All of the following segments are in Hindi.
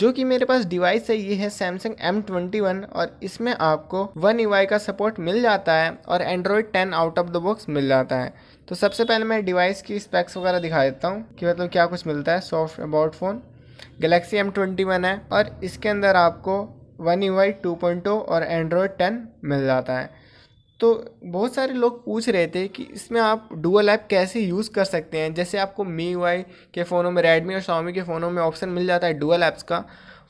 जो कि मेरे पास डिवाइस है ये है सैमसंग एम ट्वेंटी वन और इसमें आपको वन ई का सपोर्ट मिल जाता है और Android ten out of the box मिल जाता है तो सबसे पहले मैं डिवाइस की स्पेक्स वगैरह दिखा देता हूँ कि मतलब क्या कुछ मिलता है soft about phone Galaxy M twenty one है और इसके अंदर आपको one E Y two point और एंड्रॉयड टेन मिल जाता है तो बहुत सारे लोग पूछ रहे थे कि इसमें आप डुअल ऐप कैसे यूज़ कर सकते हैं जैसे आपको मी वाई के फ़ोनों में रेडमी और शॉमी के फ़ोनों में ऑप्शन मिल जाता है डुअल ऐप्स का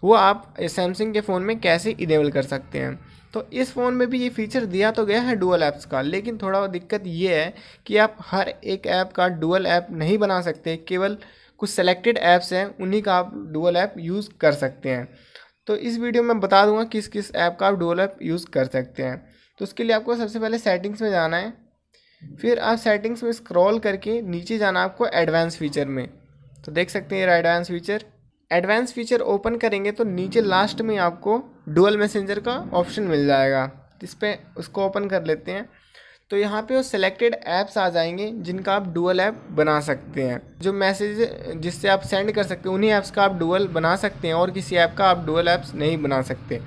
वो आप सैमसंग के फ़ोन में कैसे इनेबल कर सकते हैं तो इस फ़ोन में भी ये फीचर दिया तो गया है डुअल ऐप्स का लेकिन थोड़ा दिक्कत ये है कि आप हर एक ऐप का डुअल ऐप नहीं बना सकते केवल कुछ सेलेक्टेड ऐप्स हैं उन्हीं का आप डुअल ऐप यूज़ कर सकते हैं तो इस वीडियो में बता दूंगा किस किस ऐप का आप डुअल ऐप यूज़ कर सकते हैं तो उसके लिए आपको सबसे पहले सेटिंग्स में जाना है फिर आप सेटिंग्स में स्क्रॉल करके नीचे जाना आपको एडवांस फीचर में तो देख सकते हैं ये advance feature advance feature open करेंगे तो नीचे लास्ट में आपको डुअल मैसेंजर का ऑप्शन मिल जाएगा इस पर उसको ओपन कर लेते हैं तो यहाँ पे वो सिलेक्टेड ऐप्स आ जाएंगे जिनका आप डुअल ऐप बना सकते हैं जो मैसेज जिससे आप सेंड कर सकते हैं उन्हीं ऐप्स का आप डुअल बना सकते हैं और किसी ऐप का आप डुअल ऐप्स नहीं बना सकते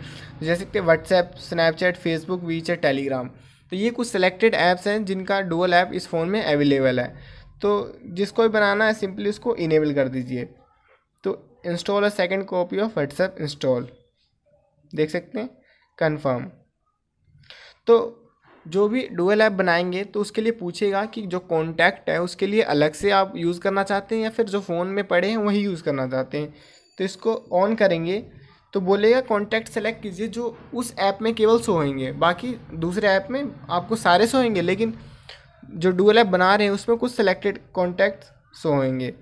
जैसे कि WhatsApp Snapchat Facebook WeChat Telegram तो ये कुछ सिलेक्टेड ऐप्स हैं जिनका डुअल ऐप इस फ़ोन में अवेलेबल है तो जिसको भी बनाना है सिंपली उसको इनेबल कर दीजिए तो install a second copy of WhatsApp install देख सकते हैं कन्फर्म तो जो भी डुअल ऐप बनाएंगे तो उसके लिए पूछेगा कि जो कॉन्टैक्ट है उसके लिए अलग से आप यूज़ करना चाहते हैं या फिर जो फ़ोन में पड़े हैं वही यूज़ करना चाहते हैं तो इसको ऑन करेंगे तो बोलेगा कॉन्टैक्ट सेलेक्ट कीजिए जो उस ऐप में केवल सोएंगे बाकी दूसरे ऐप में आपको सारे सोएंगे लेकिन जो डुअल ऐप बना रहे हैं उसमें कुछ सेलेक्टेड कॉन्टैक्ट सोएंगे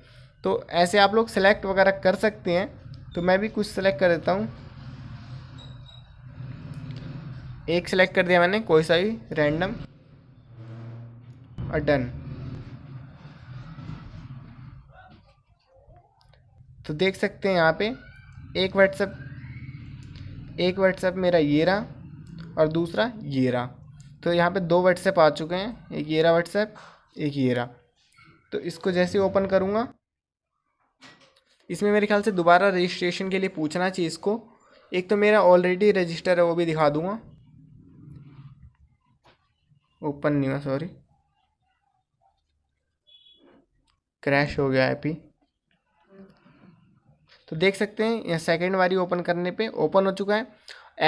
तो ऐसे आप लोग सेलेक्ट वगैरह कर सकते हैं तो मैं भी कुछ सेलेक्ट कर देता हूँ एक सेलेक्ट कर दिया मैंने कोई सा भी रैंडम और डन तो देख सकते हैं यहाँ पे एक व्हाट्सएप एक व्हाट्सएप मेरा ये रहा और दूसरा ये रहा तो यहाँ पे दो व्हाट्सएप आ चुके हैं एक ये रहा व्हाट्सएप एक ये रहा तो इसको जैसे ओपन करूँगा इसमें मेरे ख्याल से दोबारा रजिस्ट्रेशन के लिए पूछना चाहिए इसको एक तो मेरा ऑलरेडी रजिस्टर है वो भी दिखा दूंगा ओपन नहीं हुआ सॉरी क्रैश हो गया ऐप ही तो देख सकते हैं यहाँ सेकेंड वारी ओपन करने पे ओपन हो चुका है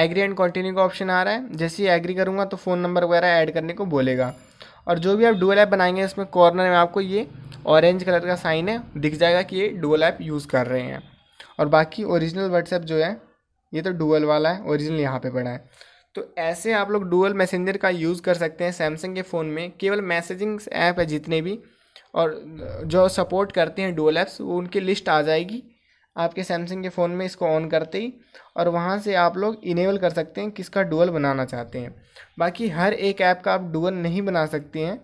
एग्री एंड कंटिन्यू का ऑप्शन आ रहा है जैसे ही एग्री करूँगा तो फ़ोन नंबर वगैरह ऐड करने को बोलेगा और जो भी आप डुअल ऐप बनाएंगे इसमें कॉर्नर में आपको ये ऑरेंज कलर का साइन है दिख जाएगा कि ये डुअल ऐप यूज़ कर रहे हैं और बाकी ओरिजिनल व्हाट्सएप जो है ये तो डुअल वाला है ओरिजिनल यहाँ पर पड़ा है तो ऐसे आप लोग डुअल मैसेंजर का यूज़ कर सकते हैं सैमसंग के फ़ोन में केवल मैसेजिंग ऐप है जितने भी और जो सपोर्ट करते हैं डुअल ऐप्स वो उनकी लिस्ट आ जाएगी आपके सैमसंग के फ़ोन में इसको ऑन करते ही और वहाँ से आप लोग इनेबल कर सकते हैं किसका डुअल बनाना चाहते हैं बाकी हर एक ऐप का आप डुअल नहीं बना सकते हैं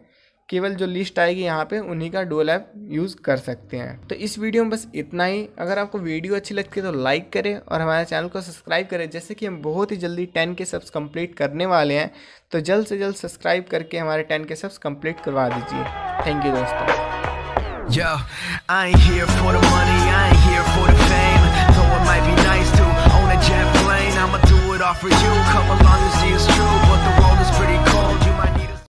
केवल जो लिस्ट आएगी यहाँ पे उन्हीं का डोल ऐप यूज़ कर सकते हैं तो इस वीडियो में बस इतना ही अगर आपको वीडियो अच्छी लगती है तो लाइक करें और हमारे चैनल को सब्सक्राइब करें जैसे कि हम बहुत ही जल्दी टेन के सब्स कंप्लीट करने वाले हैं तो जल्द से जल्द सब्सक्राइब करके हमारे टेन के सब्स कंप्लीट करवा दीजिए थैंक यू दोस्तों Yo, I ain't here for the money, I ain't here for the